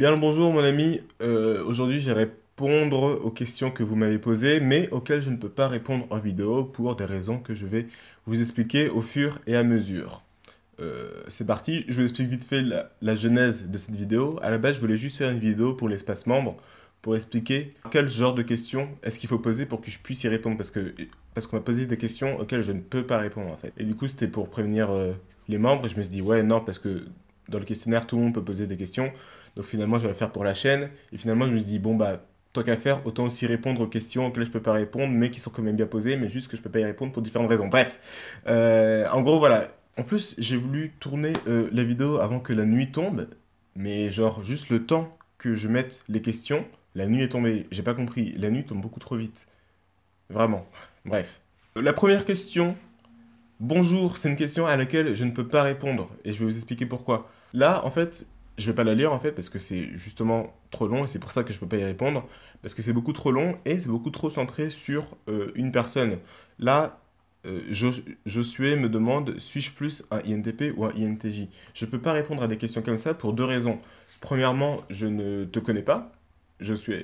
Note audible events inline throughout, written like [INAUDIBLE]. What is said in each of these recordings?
Bien le bonjour mon ami, euh, aujourd'hui je vais répondre aux questions que vous m'avez posées mais auxquelles je ne peux pas répondre en vidéo pour des raisons que je vais vous expliquer au fur et à mesure. Euh, c'est parti, je vous explique vite fait la, genèse de cette vidéo. À la base je voulais juste faire une vidéo pour l'espace membre pour expliquer quel genre de questions est-ce qu'il faut poser pour que je puisse y répondre parce que parce qu'on m'a posé des questions auxquelles je ne peux pas répondre en fait. Et du coup c'était pour prévenir euh, les membres et je me suis dit ouais non parce que dans le questionnaire, tout le monde peut poser des questions. Donc finalement, je vais le faire pour la chaîne. Et finalement, je me dis bon, bah, tant qu'à faire, autant aussi répondre aux questions auxquelles je peux pas répondre, mais qui sont quand même bien posées, mais juste que je peux pas y répondre pour différentes raisons. Bref, euh, en gros, voilà. En plus, j'ai voulu tourner euh, la vidéo avant que la nuit tombe, mais genre juste le temps que je mette les questions, la nuit est tombée. J'ai pas compris, la nuit tombe beaucoup trop vite. Vraiment. Bref. Euh, la première question Bonjour, c'est une question à laquelle je ne peux pas répondre et je vais vous expliquer pourquoi. Là, en fait, je vais pas la lire en fait parce que c'est justement trop long et c'est pour ça que je ne peux pas y répondre parce que c'est beaucoup trop long et c'est beaucoup trop centré sur euh, une personne. Là, euh, je Josué me demande suis-je plus un INTP ou un INTJ Je ne peux pas répondre à des questions comme ça pour deux raisons. Premièrement, je ne te connais pas. Je suis,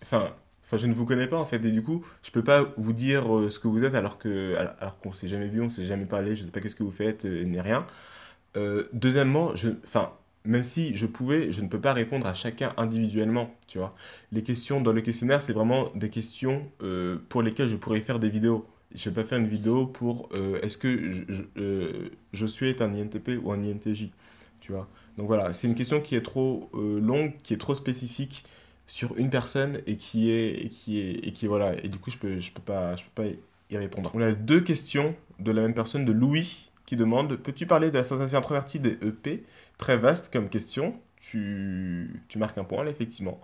enfin, Enfin, je ne vous connais pas en fait, et du coup, je peux pas vous dire euh, ce que vous êtes alors que alors qu'on s'est jamais vu, on s'est jamais parlé, je sais pas qu'est-ce que vous faites, euh, ni rien. Euh, deuxièmement, je, enfin, même si je pouvais, je ne peux pas répondre à chacun individuellement, tu vois. Les questions dans le questionnaire, c'est vraiment des questions pour lesquelles je pourrais faire des vidéos. Je ne vais pas faire une vidéo pour est-ce que je, je, suis un INTP ou un INTJ, tu vois. Donc voilà, c'est une question qui est trop longue, qui est trop spécifique, sur une personne et qui est et qui qui voilà et du coup je peux peux pas je peux pas y répondre. On a deux questions de la même personne de Louis qui demande peux-tu parler de la sensation introvertie des EP très vaste comme question tu tu marques un point là effectivement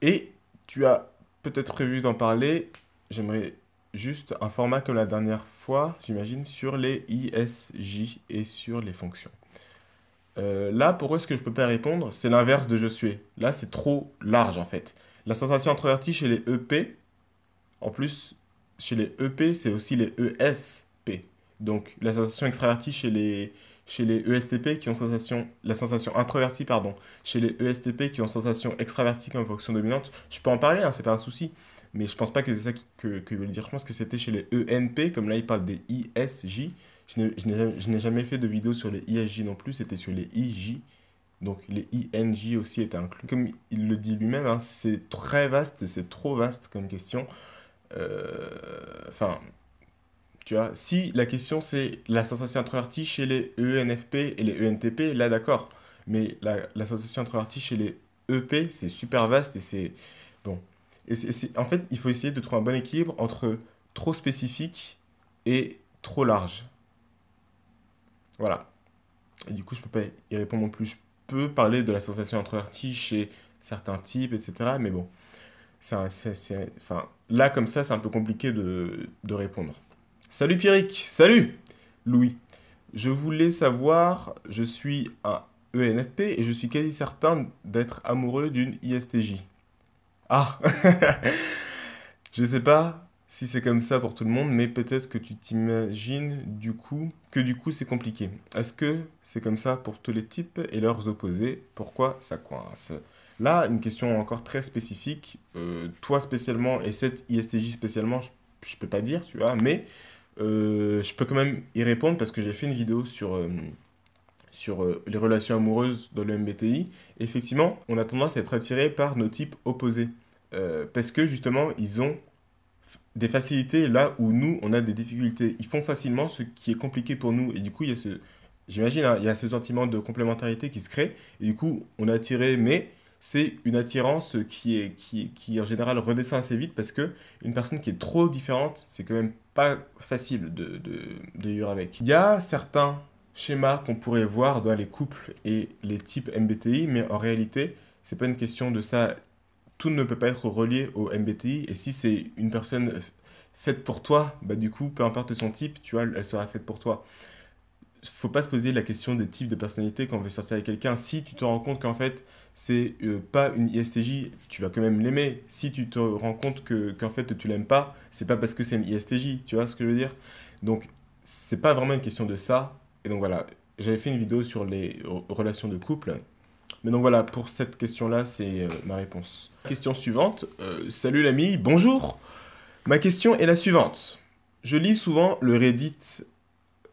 et tu as peut-être prévu d'en parler j'aimerais juste un format comme la dernière fois j'imagine sur les ISJ et sur les fonctions. Euh, là, pour eux, ce que je ne peux pas répondre, c'est l'inverse de je suis. Là, c'est trop large en fait. La sensation introvertie chez les EP, en plus, chez les EP, c'est aussi les ESP. Donc, la sensation extravertie chez les, chez les ESTP qui ont sensation, la sensation introvertie, pardon, chez les ESTP qui ont sensation extravertie comme fonction dominante, je peux en parler, hein, c'est pas un souci. Mais je pense pas que c'est ça que, que, dire. Je pense que c'était chez les ENP, comme là, ils parlent des ISJ. Je n'ai jamais fait de vidéo sur les ISJ non plus, c'était sur les IJ. Donc les INJ aussi étaient inclus. Comme il le dit lui-même, hein, c'est très vaste, c'est trop vaste comme question. Euh, enfin, tu vois, si la question c'est la sensation introvertie chez les ENFP et les ENTP, là d'accord. Mais la, la sensation introvertie chez les EP, c'est super vaste et c'est... Bon. Et en fait, il faut essayer de trouver un bon équilibre entre trop spécifique et trop large. Voilà. Et du coup, je peux pas y répondre non plus. Je peux parler de la sensation introvertie chez certains types, etc. Mais bon, enfin, là, comme ça, c'est un peu compliqué de, répondre. Salut Pierrick Salut Louis Je voulais savoir, je suis un ENFP et je suis quasi certain d'être amoureux d'une ISTJ. Ah [LAUGHS] Je sais pas, si c'est comme ça pour tout le monde, mais peut-être que tu t'imagines du coup que du coup c'est compliqué. Est-ce que c'est comme ça pour tous les types et leurs opposés Pourquoi ça coince Là, une question encore très spécifique, euh, toi spécialement et cette ISTJ spécialement, je, ne peux pas dire, tu vois, mais euh, je peux quand même y répondre parce que j'ai fait une vidéo sur, euh, sur les relations amoureuses dans le MBTI. Effectivement, on a tendance à être attiré par nos types opposés. parce que justement, ils ont des facilités là où nous, on a des difficultés. Ils font facilement ce qui est compliqué pour nous. Et du coup, il y a ce, j'imagine, hein, il y a ce sentiment de complémentarité qui se crée. Et du coup, on est attiré, mais c'est une attirance qui, est, qui, qui, en général, redescend assez vite parce que une personne qui est trop différente, c'est quand même pas facile de, de, de vivre avec. Il y a certains schémas qu'on pourrait voir dans les couples et les types MBTI, mais en réalité, c'est pas une question de ça tout ne peut pas être relié au MBTI. Et si c'est une personne faite pour toi, bah du coup, peu importe son type, tu vois, elle sera faite pour toi. Faut pas se poser la question des types de personnalités quand on veut sortir avec quelqu'un. Si tu te rends compte qu'en fait, c'est euh, pas une ISTJ, tu vas quand même l'aimer. Si tu te rends compte que qu'en fait tu l'aimes pas, c'est pas parce que c'est une ISTJ, tu vois ce que je veux dire Donc c'est pas vraiment une question de ça. Et donc voilà, j'avais fait une vidéo sur les relations de couple mais donc voilà, pour cette question-là, c'est euh, ma réponse. Question suivante. Euh, salut l'ami, bonjour. Ma question est la suivante. Je lis souvent le Reddit.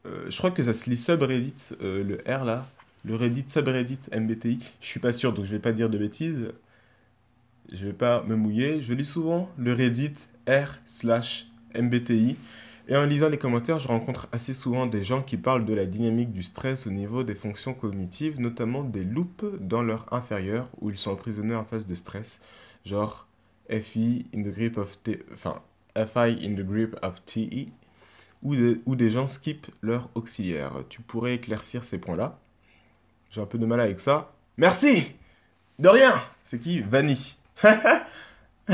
Euh, je crois que ça se lit subreddit, le R là. Le Reddit, subreddit, MBTI. Je suis pas sûr, donc je vais pas dire de bêtises. Je vais pas me mouiller. Je lis souvent le Reddit R slash MBTI. Et en lisant les commentaires, je rencontre assez souvent des gens qui parlent de la dynamique du stress au niveau des fonctions cognitives, notamment des loupes dans leur inférieur où ils sont emprisonnés en phase de stress, genre FI in the grip of T, enfin FI in the grip of TE, ou des gens skipent leur auxiliaire. Tu pourrais éclaircir ces points-là. J'ai un peu de mal avec ça. Merci De rien C'est qui Vanny [LAUGHS]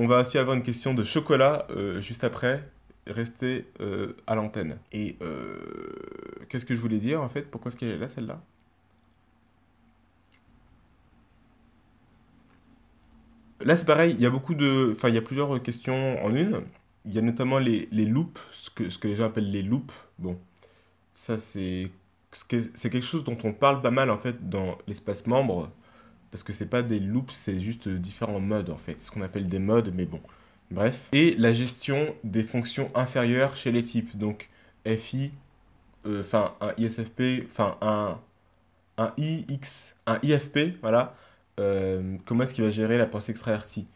On va aussi avoir une question de chocolat euh, juste après. rester euh, à l'antenne. Et euh, qu'est-ce que je voulais dire en fait Pourquoi est-ce qu'elle est là celle-là Là, c'est pareil, il y a beaucoup de. Enfin, il y a plusieurs questions en une. Il y a notamment les, loops, ce que, ce que les gens appellent les loops. Bon, ça C'est quelque chose dont on parle pas mal en fait dans l'espace membre parce que c'est pas des loops, c'est juste différents modes en fait, ce qu'on appelle des modes, mais bon, bref. Et la gestion des fonctions inférieures chez les types, donc fi, euh, enfin un isfp, enfin un, un ix, un ifp, voilà. Euh, comment est-ce qu'il va gérer la pensée extravertie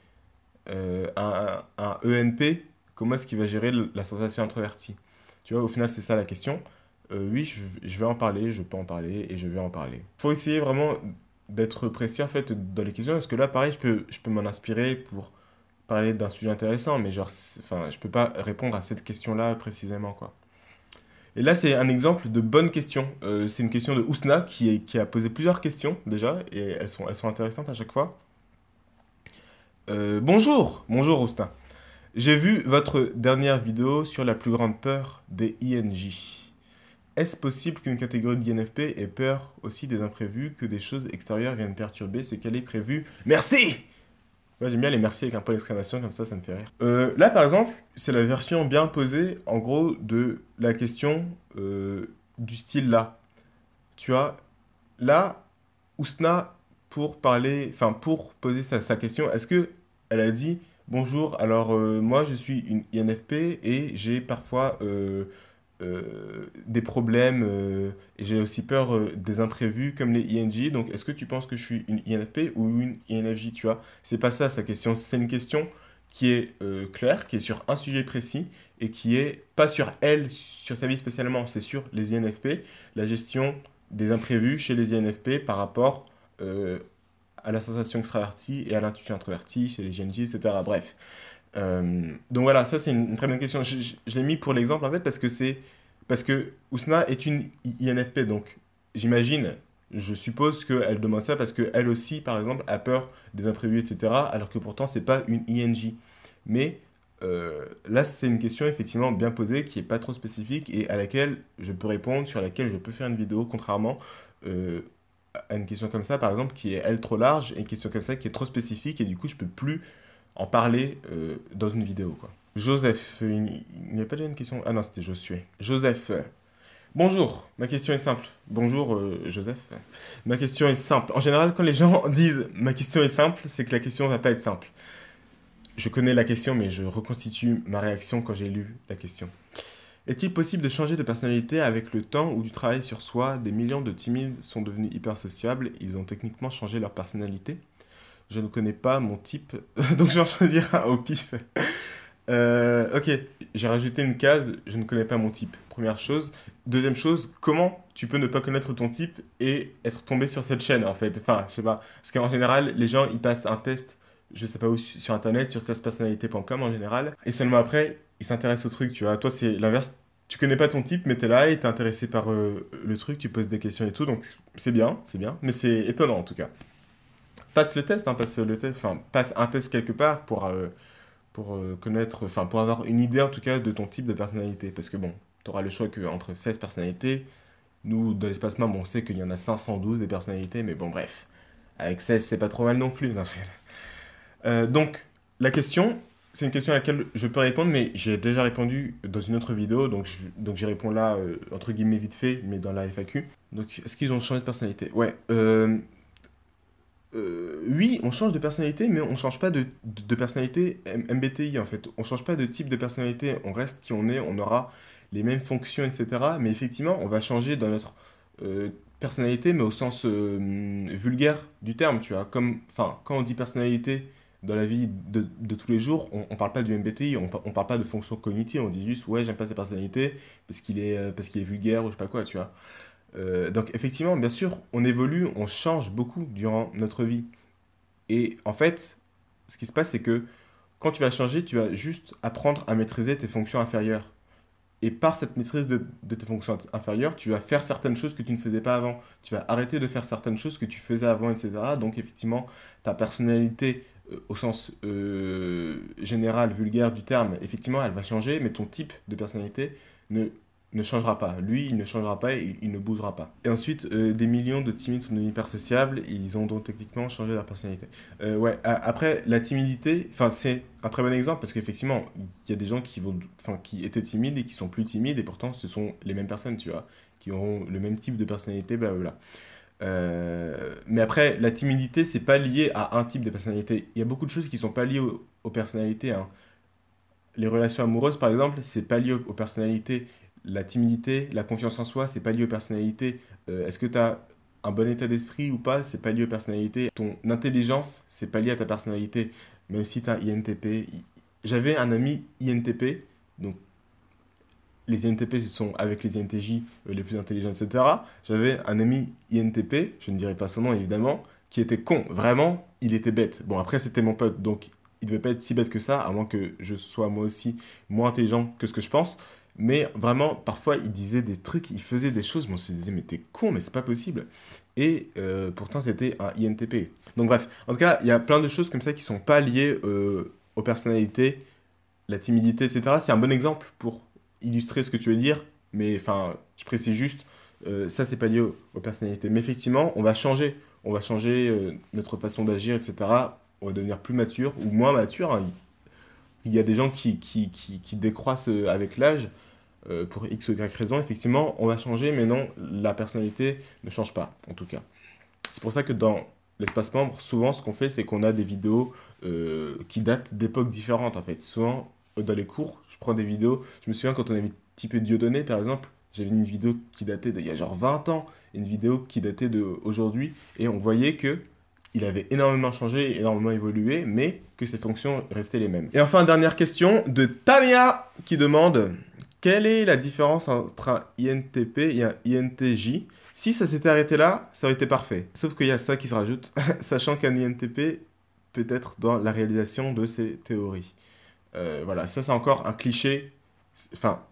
euh, un, un, ENP, comment est-ce qu'il va gérer la sensation introvertie Tu vois, au final, c'est ça la question. oui, je, vais en parler, je peux en parler et je vais en parler. Faut essayer vraiment d'être précis en fait dans les questions parce que là pareil je peux je peux m'en inspirer pour parler d'un sujet intéressant mais genre enfin je peux pas répondre à cette question là précisément quoi et là c'est un exemple de bonne question euh, c'est une question de Ousna qui qui a posé plusieurs questions déjà et elles sont elles sont intéressantes à chaque fois euh, bonjour bonjour Ousna j'ai vu votre dernière vidéo sur la plus grande peur des INJ est-ce possible qu'une catégorie d'INFP ait peur aussi des imprévus, que des choses extérieures viennent perturber ce qu'elle est prévue Merci Moi j'aime bien les merci avec un point d'exclamation, comme ça, ça me fait rire. Euh, là par exemple, c'est la version bien posée, en gros, de la question euh, du style là. Tu vois, là, Ousna, pour parler, enfin pour poser sa, question, est-ce que elle a dit Bonjour, alors euh, moi je suis une INFP et j'ai parfois. Euh, des problèmes euh, et j'ai aussi peur euh, des imprévus comme les ING. Donc, est-ce que tu penses que je suis une INFP ou une INFJ Tu vois, c'est pas ça sa question. C'est une question qui est claire, qui est sur un sujet précis et qui est pas sur elle, sur sa vie spécialement, c'est sur les INFP, la gestion des imprévus chez les INFP par rapport à la sensation extravertie et à l'intuition introvertie chez les ING, etc. Bref. Euh, donc voilà, ça c'est une, très bonne question. Je, l'ai mis pour l'exemple en fait parce que c'est parce que Ousna est une INFP, donc j'imagine, je suppose qu'elle demande ça parce qu'elle aussi, par exemple, a peur des imprévus, etc. Alors que pourtant c'est pas une ING. Mais euh, là, c'est une question effectivement bien posée qui est pas trop spécifique et à laquelle je peux répondre, sur laquelle je peux faire une vidéo, contrairement. Euh, à une question comme ça, par exemple, qui est elle trop large, et une question comme ça qui est trop spécifique, et du coup, je peux plus en parler euh, dans une vidéo. Quoi. Joseph, euh, il n'y a pas déjà une question Ah non, c'était Josué. Joseph, bonjour, ma question est simple. Bonjour euh, Joseph, ma question est simple. En général, quand les gens [LAUGHS] disent ma question est simple, c'est que la question ne va pas être simple. Je connais la question, mais je reconstitue ma réaction quand j'ai lu la question. Est-il possible de changer de personnalité avec le temps ou du travail sur soi Des millions de timides sont devenus hyper sociables, ils ont techniquement changé leur personnalité je ne connais pas mon type, [LAUGHS] donc je vais en choisir un au pif. Euh, ok, j'ai rajouté une case, je ne connais pas mon type. Première chose. Deuxième chose, comment tu peux ne pas connaître ton type et être tombé sur cette chaîne en fait Enfin, je sais pas. Parce qu'en général, les gens, ils passent un test, je sais pas où, sur internet, sur testpersonnalité.com en général, et seulement après, ils s'intéressent au truc, tu vois. Toi, c'est l'inverse. Tu connais pas ton type, mais t'es là et t'es intéressé par euh, le truc, tu poses des questions et tout, donc c'est bien, c'est bien, mais c'est étonnant en tout cas passe le test, hein, passe le test, passe un test quelque part pour euh, pour euh, connaître, enfin pour avoir une idée en tout cas de ton type de personnalité, parce que bon, tu auras le choix entre 16 personnalités. Nous, dans l'espace même, on sait qu'il y en a 512 des personnalités, mais bon, bref. Avec 16, c'est pas trop mal non plus. Euh, donc, la question, c'est une question à laquelle je peux répondre, mais j'ai déjà répondu dans une autre vidéo, donc j'y réponds là, entre guillemets, vite fait, mais dans la FAQ. Donc, est-ce qu'ils ont changé de personnalité Ouais, euh, euh, oui, on change de personnalité, mais on ne change pas de, personnalité MBTI en fait. On ne change pas de type de personnalité, on reste qui on est, on aura les mêmes fonctions, etc. Mais effectivement, on va changer dans notre euh, personnalité, mais au sens euh, vulgaire du terme, tu vois. Comme, enfin, quand on dit personnalité dans la vie de, tous les jours, on, ne parle pas du MBTI, on, ne parle pas de fonction cognitive, on dit juste ouais, j'aime pas sa personnalité parce qu'il est, parce qu'il est vulgaire ou je sais pas quoi, tu vois. Euh, donc effectivement, bien sûr, on évolue, on change beaucoup durant notre vie. Et en fait, ce qui se passe, c'est que quand tu vas changer, tu vas juste apprendre à maîtriser tes fonctions inférieures. Et par cette maîtrise de, tes fonctions inférieures, tu vas faire certaines choses que tu ne faisais pas avant. Tu vas arrêter de faire certaines choses que tu faisais avant, etc. Donc effectivement, ta personnalité, euh, au sens euh, général, vulgaire du terme, effectivement, elle va changer, mais ton type de personnalité ne ne changera pas. Lui, il ne changera pas, il, il ne bougera pas. Et ensuite, euh, des millions de timides sont devenus hyper sociables, ils ont donc techniquement changé leur personnalité. Euh, ouais, après, la timidité, enfin, c'est un très bon exemple parce qu'effectivement, il y a des gens qui, vont, qui étaient timides et qui sont plus timides et pourtant, ce sont les mêmes personnes, tu vois, qui auront le même type de personnalité, bla Euh, mais après, la timidité, c'est pas lié à un type de personnalité. Il y a beaucoup de choses qui sont pas liées aux personnalités. Hein. Les relations amoureuses, par exemple, c'est pas lié aux personnalités la timidité, la confiance en soi, c'est pas lié aux personnalités. Euh, est-ce que tu as un bon état d'esprit ou pas, c'est pas lié aux personnalités. Ton intelligence, c'est pas lié à ta personnalité. Même si tu as INTP. J'avais un ami INTP, donc les INTP, ce sont avec les INTJ euh, les plus intelligents, etc. J'avais un ami INTP, je ne dirai pas son nom évidemment, qui était con. Vraiment, il était bête. Bon, après, c'était mon pote, donc il ne devait pas être si bête que ça, à moins que je sois moi aussi moins intelligent que ce que je pense. Mais vraiment, parfois, il disait des trucs, il faisait des choses, mais on se disait, mais t'es con, mais c'est pas possible. Et euh, pourtant, c'était un INTP. Donc, bref, en tout cas, il y a plein de choses comme ça qui sont pas liées euh, aux personnalités, la timidité, etc. C'est un bon exemple pour illustrer ce que tu veux dire, mais enfin, je précise juste, euh, ça, c'est pas lié aux, personnalités. Mais effectivement, on va changer. On va changer notre façon d'agir, etc. On va devenir plus mature ou moins mature. Hein il y a des gens qui, qui, qui, qui décroissent euh, avec l'âge euh, pour X ou Y raison. Effectivement, on va changer, mais non, la personnalité ne change pas, en tout cas. C'est pour ça que dans l'espace membre, souvent, ce qu'on fait, c'est qu'on a des vidéos euh, qui datent d'époques différentes, en fait. Souvent, dans les cours, je prends des vidéos. Je me souviens quand on avait typé Dieudonné, par exemple, j'avais une vidéo qui datait d'il y a genre 20 ans, une vidéo qui datait d'aujourd'hui, et on voyait que il avait énormément changé, énormément évolué, mais que ses fonctions restaient les mêmes. Et enfin, dernière question de Tania qui demande quelle est la différence entre un INTP et un INTJ Si ça s'était arrêté là, ça aurait été parfait. Sauf qu'il y a ça qui se rajoute, [LAUGHS] sachant qu'un INTP peut être dans la réalisation de ses théories. Euh, voilà, ça c'est encore un cliché, enfin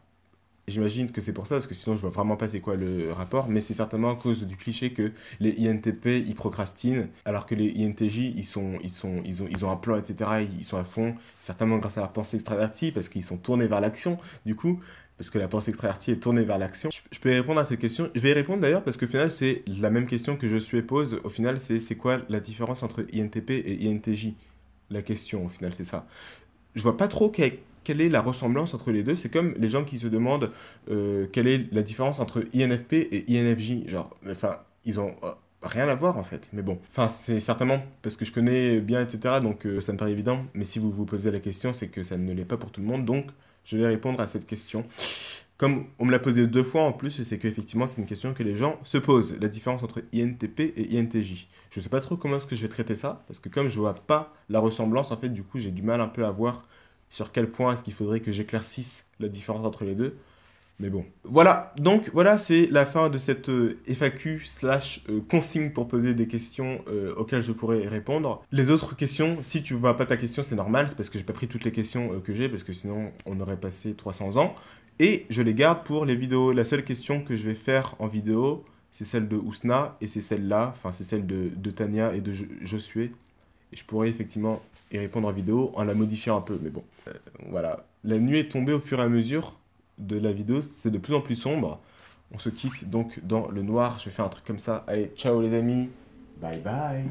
J'imagine que c'est pour ça, parce que sinon je vois vraiment pas c'est quoi le rapport, mais c'est certainement à cause du cliché que les INTP ils procrastinent, alors que les INTJ ils sont, ils sont, ils ont, ils ont un plan, etc. Ils sont à fond, certainement grâce à leur pensée extravertie, parce qu'ils sont tournés vers l'action, du coup, parce que la pensée extravertie est tournée vers l'action. Je, peux répondre à cette question. Je vais y répondre d'ailleurs parce que final c'est la même question que je suis pose. Au final c'est c'est quoi la différence entre INTP et INTJ La question au final c'est ça. Je vois pas trop quelle quelle est la ressemblance entre les deux C'est comme les gens qui se demandent euh, quelle est la différence entre INFP et INFJ. Genre, enfin, ils ont euh, rien à voir en fait. Mais bon, enfin, c'est certainement parce que je connais bien, etc. Donc euh, ça me paraît évident. Mais si vous vous posez la question, c'est que ça ne l'est pas pour tout le monde. Donc je vais répondre à cette question. Comme on me l'a posé deux fois en plus, c'est qu'effectivement c'est une question que les gens se posent, la différence entre INTP et INTJ. Je ne sais pas trop comment est-ce que je vais traiter ça, parce que comme je ne vois pas la ressemblance, en fait, du coup j'ai du mal un peu à voir sur quel point est-ce qu'il faudrait que j'éclaircisse la différence entre les deux. Mais bon. Voilà, donc voilà, c'est la fin de cette euh, FAQ slash euh, consigne pour poser des questions euh, auxquelles je pourrais répondre. Les autres questions, si tu vois pas ta question, c'est normal, c'est parce que j'ai pas pris toutes les questions que j'ai, parce que sinon on aurait passé 300 ans. Et je les garde pour les vidéos. La seule question que je vais faire en vidéo, c'est celle de Ousna, et c'est celle-là, enfin c'est celle de, de, Tania et de Josué. Et je pourrais effectivement et répondre en vidéo en la modifiant un peu. Mais bon, euh, voilà. La nuit est tombée au fur et à mesure de la vidéo, c'est de plus en plus sombre. On se quitte donc dans le noir. Je vais faire un truc comme ça. Allez, ciao les amis. Bye bye.